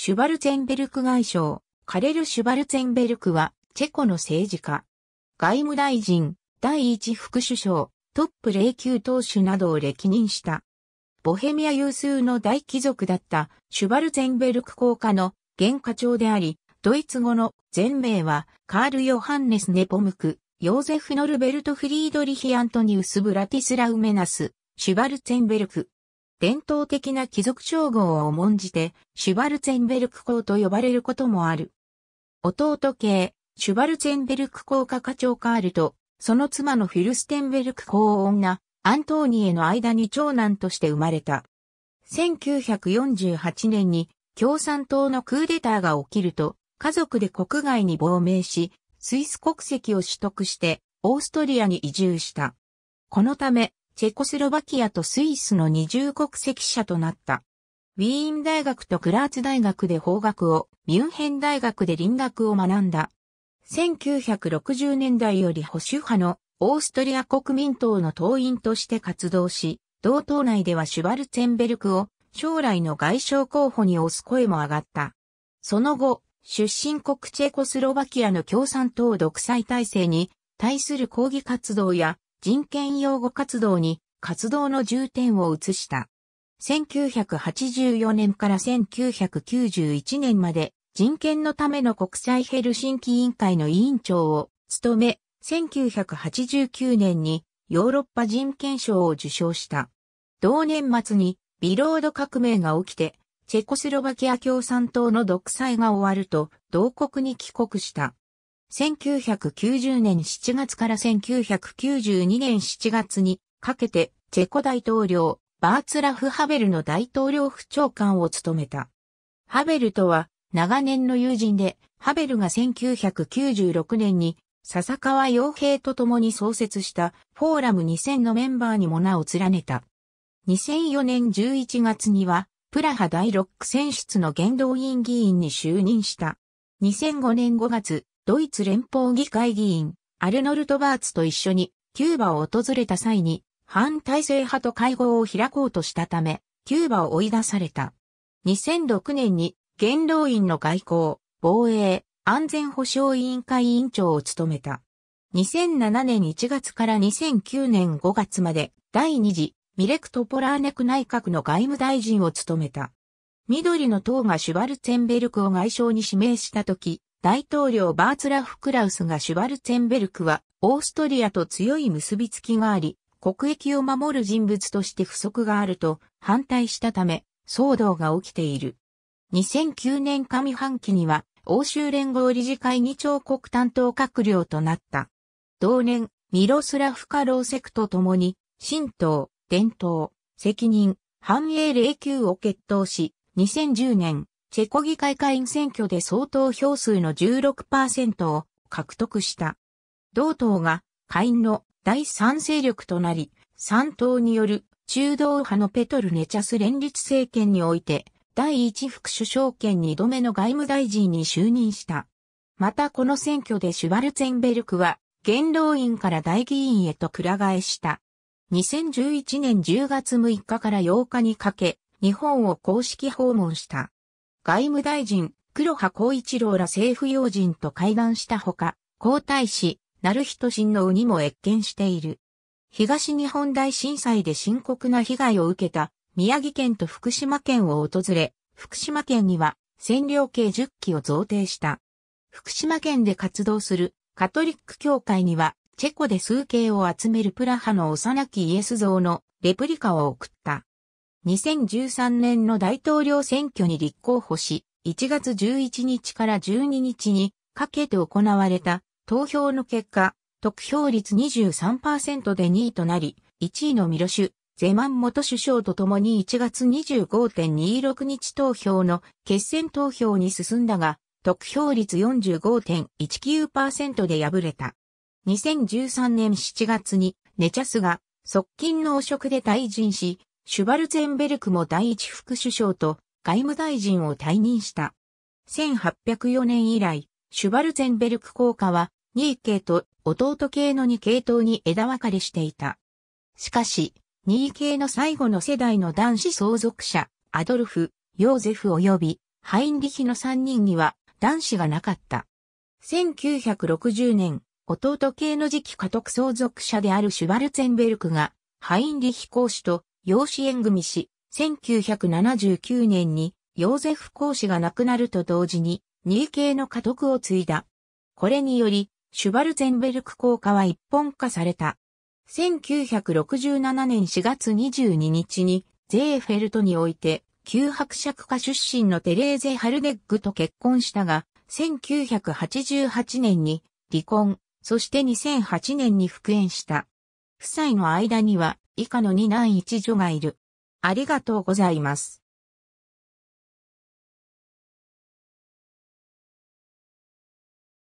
シュバルツェンベルク外相、カレル・シュバルツェンベルクは、チェコの政治家、外務大臣、第一副首相、トップ霊級党首などを歴任した。ボヘミア有数の大貴族だったシュバルツェンベルク公家の現課長であり、ドイツ語の全名はカール・ヨハンネス・ネポムク、ヨーゼフ・ノルベルト・フリードリヒ・アントニウス・ブラティスラウメナス、シュバルツェンベルク。伝統的な貴族称号を重んじて、シュバルツェンベルク公と呼ばれることもある。弟系、シュバルツェンベルク公家課長カールと、その妻のフィルステンベルク公女、アントーニへの間に長男として生まれた。1948年に共産党のクーデターが起きると、家族で国外に亡命し、スイス国籍を取得して、オーストリアに移住した。このため、チェコスロバキアとスイスの二重国籍者となった。ウィーン大学とクラーツ大学で法学を、ミュンヘン大学で林学を学んだ。1960年代より保守派のオーストリア国民党の党員として活動し、同党内ではシュバルツェンベルクを将来の外相候補に推す声も上がった。その後、出身国チェコスロバキアの共産党独裁体制に対する抗議活動や人権擁護活動に活動の重点を移した。1984年から1991年まで人権のための国際ヘルシンキ委員会の委員長を務め、1989年にヨーロッパ人権賞を受賞した。同年末にビロード革命が起きて、チェコスロバキア共産党の独裁が終わると、同国に帰国した。1990年7月から1992年7月にかけてチェコ大統領バーツラフ・ハベルの大統領府長官を務めた。ハベルとは長年の友人で、ハベルが1996年に笹川洋平と共に創設したフォーラム2000のメンバーにも名を連ねた。2004年11月には、プラハ第6選出の元動員議員に就任した。2005年5月、ドイツ連邦議会議員、アルノルト・バーツと一緒にキューバを訪れた際に反体制派と会合を開こうとしたため、キューバを追い出された。2006年に元老院の外交、防衛、安全保障委員会委員長を務めた。2007年1月から2009年5月まで第2次ミレクト・ポラーネク内閣の外務大臣を務めた。緑の党がシュバルツェンベルクを外相に指名した時、大統領バーツラフ・クラウスがシュバルツェンベルクは、オーストリアと強い結びつきがあり、国益を守る人物として不足があると反対したため、騒動が起きている。2009年上半期には、欧州連合理事会議長国担当閣僚となった。同年、ミロスラフ・カローセクと共に、神道、伝統、責任、繁栄霊宮を決闘し、2010年、チェコ議会会員選挙で相当票数の16%を獲得した。同党が会員の第三勢力となり、三党による中道派のペトル・ネチャス連立政権において、第一副首相権2度目の外務大臣に就任した。またこの選挙でシュバルツェンベルクは、元老院から大議員へとく替えした。2011年10月6日から8日にかけ、日本を公式訪問した。外務大臣、黒羽光一郎ら政府要人と会談したほか、皇太子、成人親王にも謁見している。東日本大震災で深刻な被害を受けた宮城県と福島県を訪れ、福島県には占領計10機を贈呈した。福島県で活動するカトリック教会にはチェコで数形を集めるプラハの幼きイエス像のレプリカを送った。2013年の大統領選挙に立候補し、1月11日から12日にかけて行われた投票の結果、得票率23%で2位となり、1位のミロシュ、ゼマン元首相と共に1月25.26日投票の決選投票に進んだが、得票率45.19%で敗れた。2013年7月にネチャスが側近の汚職で退陣し、シュバルツェンベルクも第一副首相と外務大臣を退任した。1804年以来、シュバルツェンベルク効果は2系と弟系の2系統に枝分かれしていた。しかし、2系の最後の世代の男子相続者、アドルフ、ヨーゼフ及びハインリヒの3人には男子がなかった。1960年、弟系の次期家督相続者であるシュバルツェンベルクが、ハインリヒ公子と養子縁組し、1979年にヨーゼフ公使が亡くなると同時に、二系の家督を継いだ。これにより、シュバルゼンベルク効果は一本化された。1967年4月22日に、ゼーフェルトにおいて、旧伯爵家出身のテレーゼ・ハルデッグと結婚したが、1988年に離婚、そして2008年に復縁した。夫妻の間には以下の二男一女がいる。ありがとうございます。